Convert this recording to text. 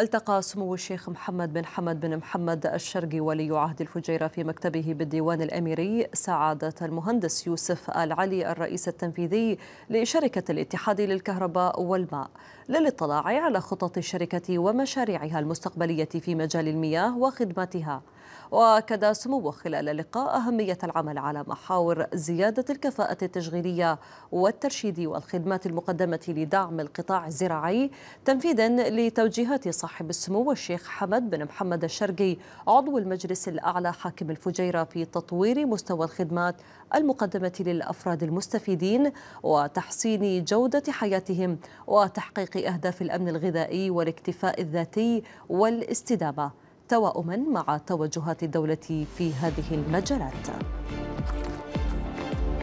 التقى سمو الشيخ محمد بن حمد بن محمد الشرقي ولي عهد الفجيرة في مكتبه بالديوان الأميري سعادة المهندس يوسف العلي الرئيس التنفيذي لشركة الاتحاد للكهرباء والماء للاطلاع على خطط الشركة ومشاريعها المستقبلية في مجال المياه وخدماتها واكد سموه خلال اللقاء اهميه العمل على محاور زياده الكفاءه التشغيليه والترشيد والخدمات المقدمه لدعم القطاع الزراعي تنفيذا لتوجيهات صاحب السمو الشيخ حمد بن محمد الشرقي عضو المجلس الاعلى حاكم الفجيره في تطوير مستوى الخدمات المقدمه للافراد المستفيدين وتحسين جوده حياتهم وتحقيق اهداف الامن الغذائي والاكتفاء الذاتي والاستدامه توائما مع توجهات الدولة في هذه المجالات